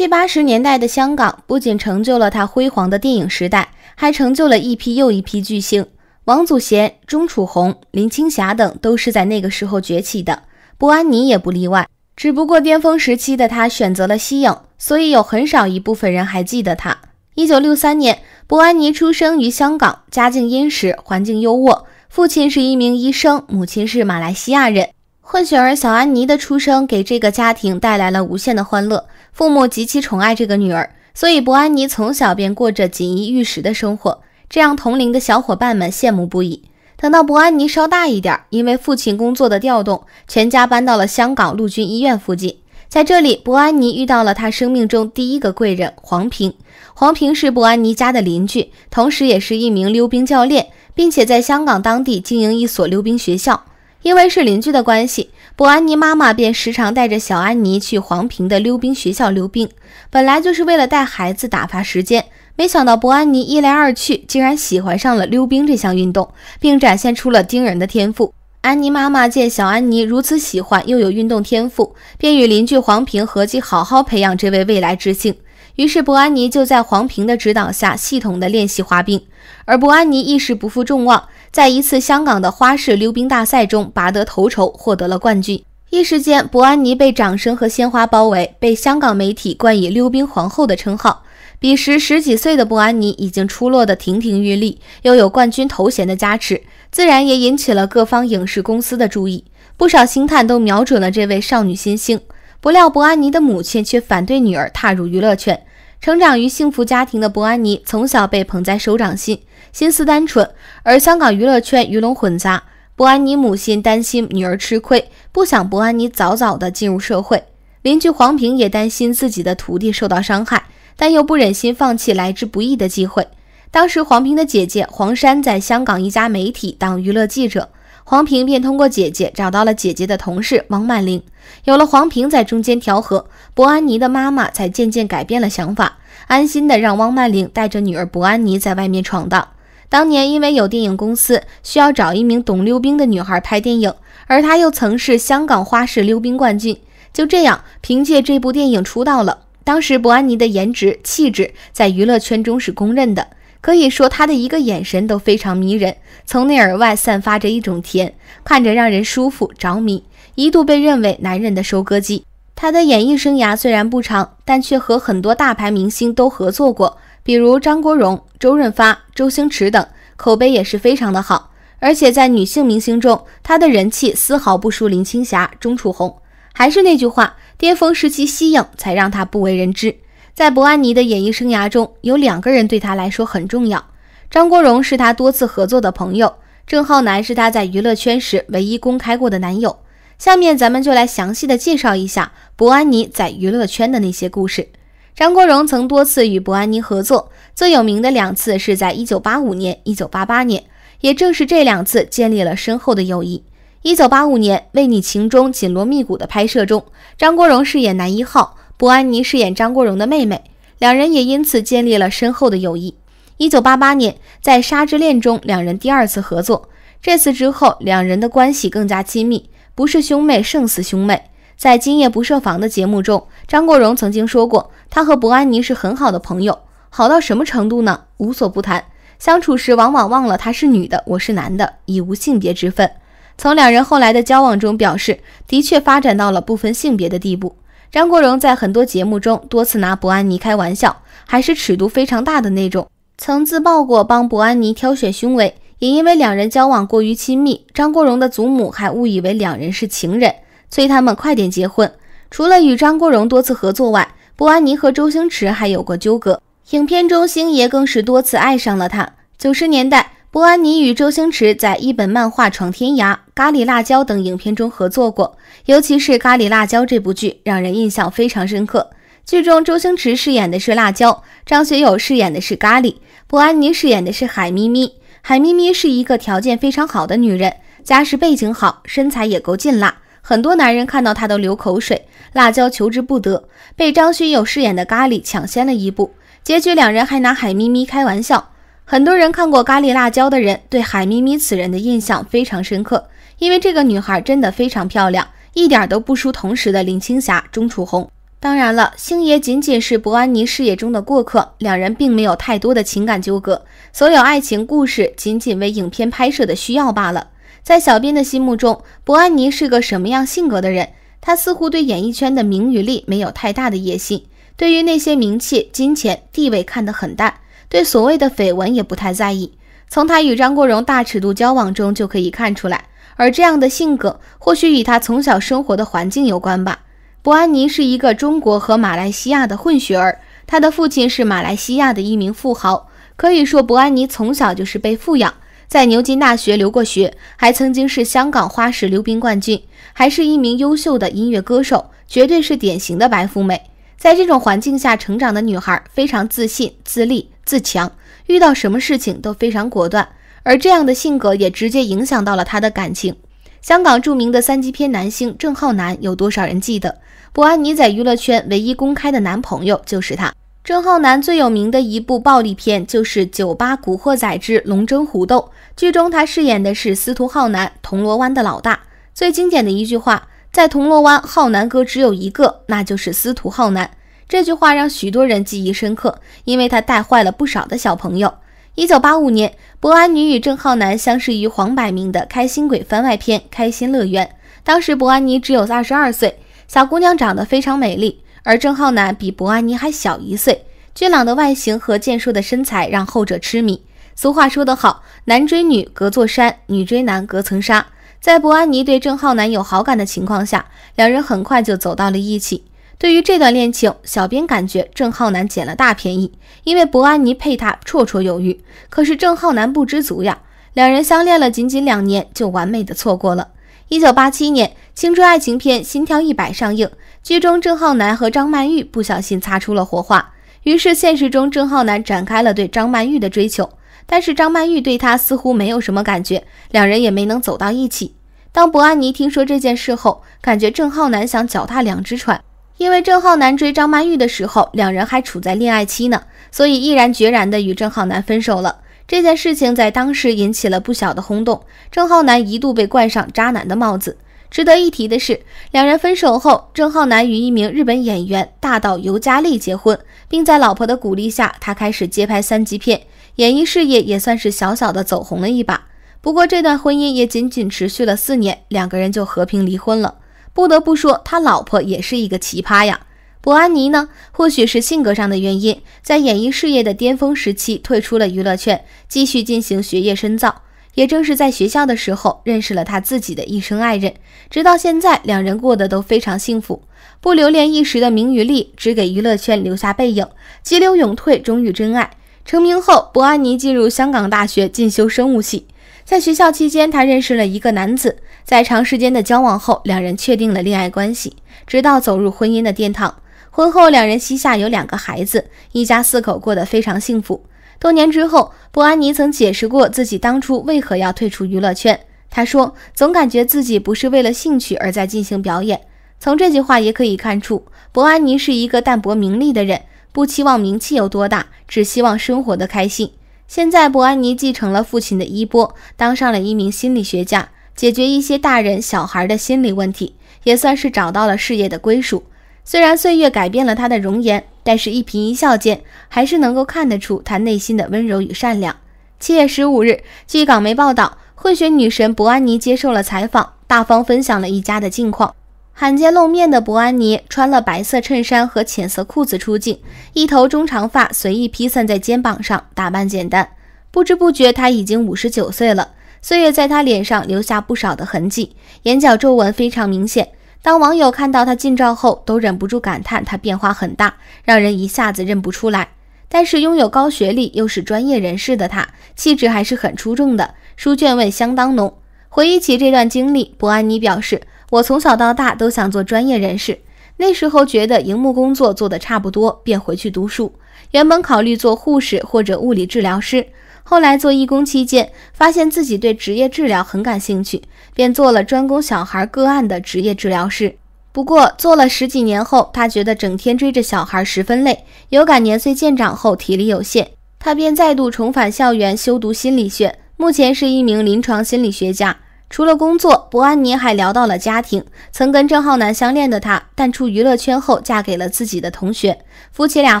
七八十年代的香港不仅成就了他辉煌的电影时代，还成就了一批又一批巨星，王祖贤、钟楚红、林青霞等都是在那个时候崛起的。伯安妮也不例外，只不过巅峰时期的她选择了息影，所以有很少一部分人还记得她。一九六三年，伯安妮出生于香港，家境殷实，环境优渥，父亲是一名医生，母亲是马来西亚人，混血儿小安妮的出生给这个家庭带来了无限的欢乐。父母极其宠爱这个女儿，所以伯安妮从小便过着锦衣玉食的生活，这让同龄的小伙伴们羡慕不已。等到伯安妮稍大一点，因为父亲工作的调动，全家搬到了香港陆军医院附近。在这里，伯安妮遇到了她生命中第一个贵人黄平。黄平是伯安妮家的邻居，同时也是一名溜冰教练，并且在香港当地经营一所溜冰学校。因为是邻居的关系，伯安妮妈妈便时常带着小安妮去黄平的溜冰学校溜冰。本来就是为了带孩子打发时间，没想到伯安妮一来二去，竟然喜欢上了溜冰这项运动，并展现出了惊人的天赋。安妮妈妈见小安妮如此喜欢，又有运动天赋，便与邻居黄平合计，好好培养这位未来之星。于是，伯安妮就在黄平的指导下，系统的练习滑冰。而伯安妮一时不负众望，在一次香港的花式溜冰大赛中拔得头筹，获得了冠军。一时间，伯安妮被掌声和鲜花包围，被香港媒体冠以“溜冰皇后”的称号。彼时十几岁的伯安妮已经出落的亭亭玉立，又有冠军头衔的加持，自然也引起了各方影视公司的注意。不少星探都瞄准了这位少女新星。不料，伯安妮的母亲却反对女儿踏入娱乐圈。成长于幸福家庭的伯安妮，从小被捧在手掌心，心思单纯。而香港娱乐圈鱼龙混杂，伯安妮母亲担心女儿吃亏，不想伯安妮早早的进入社会。邻居黄平也担心自己的徒弟受到伤害，但又不忍心放弃来之不易的机会。当时黄平的姐姐黄山在香港一家媒体当娱乐记者。黄平便通过姐姐找到了姐姐的同事汪曼玲，有了黄平在中间调和，博安妮的妈妈才渐渐改变了想法，安心的让汪曼玲带着女儿博安妮在外面闯荡。当年因为有电影公司需要找一名懂溜冰的女孩拍电影，而她又曾是香港花式溜冰冠军，就这样凭借这部电影出道了。当时伯安妮的颜值气质在娱乐圈中是公认的。可以说，他的一个眼神都非常迷人，从内而外散发着一种甜，看着让人舒服着迷，一度被认为男人的收割机。他的演艺生涯虽然不长，但却和很多大牌明星都合作过，比如张国荣、周润发、周星驰等，口碑也是非常的好。而且在女性明星中，他的人气丝毫不输林青霞、钟楚红。还是那句话，巅峰时期吸影，才让他不为人知。在伯安妮的演艺生涯中，有两个人对她来说很重要。张国荣是他多次合作的朋友，郑浩南是他在娱乐圈时唯一公开过的男友。下面咱们就来详细的介绍一下伯安妮在娱乐圈的那些故事。张国荣曾多次与伯安妮合作，最有名的两次是在1985年、1988年，也正是这两次建立了深厚的友谊。1985年，《为你情中紧锣密鼓的拍摄中，张国荣饰演男一号。伯安妮饰演张国荣的妹妹，两人也因此建立了深厚的友谊。一九八八年，在《沙之恋》中，两人第二次合作。这次之后，两人的关系更加亲密，不是兄妹胜似兄妹。在《今夜不设防》的节目中，张国荣曾经说过，他和伯安妮是很好的朋友，好到什么程度呢？无所不谈，相处时往往忘了她是女的，我是男的，已无性别之分。从两人后来的交往中表示，的确发展到了不分性别的地步。张国荣在很多节目中多次拿伯安妮开玩笑，还是尺度非常大的那种。曾自曝过帮伯安妮挑选胸围，也因为两人交往过于亲密，张国荣的祖母还误以为两人是情人，催他们快点结婚。除了与张国荣多次合作外，伯安妮和周星驰还有过纠葛。影片中，星爷更是多次爱上了她。九十年代。伯安妮与周星驰在一本漫画《闯天涯》《咖喱辣椒》等影片中合作过，尤其是《咖喱辣椒》这部剧让人印象非常深刻。剧中，周星驰饰演的是辣椒，张学友饰演的是咖喱，伯安妮饰演的是海咪咪。海咪咪是一个条件非常好的女人，家世背景好，身材也够劲辣，很多男人看到她都流口水。辣椒求之不得，被张学友饰演的咖喱抢先了一步，结局两人还拿海咪咪开玩笑。很多人看过《咖喱辣椒》的人对海咪咪此人的印象非常深刻，因为这个女孩真的非常漂亮，一点都不输同时的林青霞、钟楚红。当然了，星爷仅仅是伯安妮事业中的过客，两人并没有太多的情感纠葛，所有爱情故事仅仅为影片拍摄的需要罢了。在小编的心目中，伯安妮是个什么样性格的人？她似乎对演艺圈的名与利没有太大的野心，对于那些名气、金钱、地位看得很淡。对所谓的绯闻也不太在意，从他与张国荣大尺度交往中就可以看出来。而这样的性格，或许与他从小生活的环境有关吧。伯安妮是一个中国和马来西亚的混血儿，她的父亲是马来西亚的一名富豪，可以说伯安妮从小就是被富养。在牛津大学留过学，还曾经是香港花式溜冰冠军，还是一名优秀的音乐歌手，绝对是典型的白富美。在这种环境下成长的女孩，非常自信自立。自强，遇到什么事情都非常果断，而这样的性格也直接影响到了他的感情。香港著名的三级片男星郑浩南，有多少人记得？伯安妮在娱乐圈唯一公开的男朋友就是他。郑浩南最有名的一部暴力片就是《酒吧古惑仔之龙争虎斗》，剧中他饰演的是司徒浩南，铜锣湾的老大。最经典的一句话，在铜锣湾，浩南哥只有一个，那就是司徒浩南。这句话让许多人记忆深刻，因为他带坏了不少的小朋友。一九八五年，伯安妮与郑浩南相识于黄百鸣的《开心鬼》番外篇《开心乐园》。当时伯安妮只有二十二岁，小姑娘长得非常美丽。而郑浩南比伯安妮还小一岁，俊朗的外形和健硕的身材让后者痴迷。俗话说得好，男追女隔座山，女追男隔层纱。在伯安妮对郑浩南有好感的情况下，两人很快就走到了一起。对于这段恋情，小编感觉郑浩南捡了大便宜，因为伯安妮配他绰绰有余。可是郑浩南不知足呀，两人相恋了仅仅两年就完美的错过了。一九八七年，青春爱情片《心跳一百》上映，剧中郑浩南和张曼玉不小心擦出了火花，于是现实中郑浩南展开了对张曼玉的追求，但是张曼玉对他似乎没有什么感觉，两人也没能走到一起。当伯安妮听说这件事后，感觉郑浩南想脚踏两只船。因为郑浩南追张曼玉的时候，两人还处在恋爱期呢，所以毅然决然的与郑浩南分手了。这件事情在当时引起了不小的轰动，郑浩南一度被冠上渣男的帽子。值得一提的是，两人分手后，郑浩南与一名日本演员大岛由佳丽结婚，并在老婆的鼓励下，他开始接拍三级片，演艺事业也算是小小的走红了一把。不过，这段婚姻也仅仅持续了四年，两个人就和平离婚了。不得不说，他老婆也是一个奇葩呀。伯安妮呢，或许是性格上的原因，在演艺事业的巅峰时期退出了娱乐圈，继续进行学业深造。也正是在学校的时候，认识了他自己的一生爱人。直到现在，两人过得都非常幸福，不留恋一时的名与利，只给娱乐圈留下背影。急流勇退，终于真爱。成名后，伯安妮进入香港大学进修生物系。在学校期间，他认识了一个男子。在长时间的交往后，两人确定了恋爱关系，直到走入婚姻的殿堂。婚后，两人膝下有两个孩子，一家四口过得非常幸福。多年之后，伯安妮曾解释过自己当初为何要退出娱乐圈。他说：“总感觉自己不是为了兴趣而在进行表演。”从这句话也可以看出，伯安妮是一个淡泊名利的人，不期望名气有多大，只希望生活的开心。现在，伯安妮继承了父亲的衣钵，当上了一名心理学家。解决一些大人小孩的心理问题，也算是找到了事业的归属。虽然岁月改变了她的容颜，但是一颦一笑间，还是能够看得出她内心的温柔与善良。七月十五日，据港媒报道，混血女神伯安妮接受了采访，大方分享了一家的近况。罕见露面的伯安妮穿了白色衬衫和浅色裤子出镜，一头中长发随意披散在肩膀上，打扮简单。不知不觉，她已经五十九岁了。岁月在他脸上留下不少的痕迹，眼角皱纹非常明显。当网友看到他近照后，都忍不住感叹他变化很大，让人一下子认不出来。但是拥有高学历又是专业人士的他，气质还是很出众的，书卷味相当浓。回忆起这段经历，博安妮表示：“我从小到大都想做专业人士，那时候觉得荧幕工作做得差不多，便回去读书。原本考虑做护士或者物理治疗师。”后来做义工期间，发现自己对职业治疗很感兴趣，便做了专攻小孩个案的职业治疗师。不过做了十几年后，他觉得整天追着小孩十分累，有感年岁渐长后体力有限，他便再度重返校园修读心理学，目前是一名临床心理学家。除了工作，博安妮还聊到了家庭。曾跟郑浩南相恋的她，淡出娱乐圈后嫁给了自己的同学。夫妻俩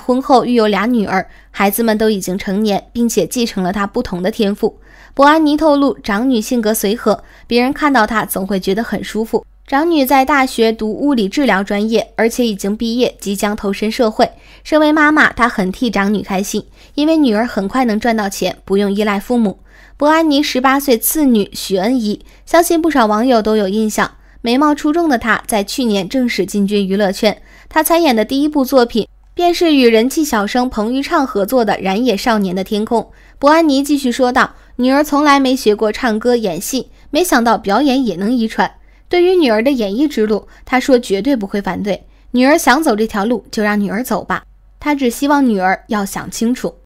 婚后育有俩女儿，孩子们都已经成年，并且继承了她不同的天赋。博安妮透露，长女性格随和，别人看到她总会觉得很舒服。长女在大学读物理治疗专业，而且已经毕业，即将投身社会。身为妈妈，她很替长女开心，因为女儿很快能赚到钱，不用依赖父母。伯安妮十八岁，次女许恩怡，相信不少网友都有印象。美貌出众的她在去年正式进军娱乐圈，她参演的第一部作品便是与人气小生彭昱畅合作的《燃野少年的天空》。伯安妮继续说道：“女儿从来没学过唱歌、演戏，没想到表演也能遗传。”对于女儿的演艺之路，他说绝对不会反对。女儿想走这条路，就让女儿走吧。他只希望女儿要想清楚。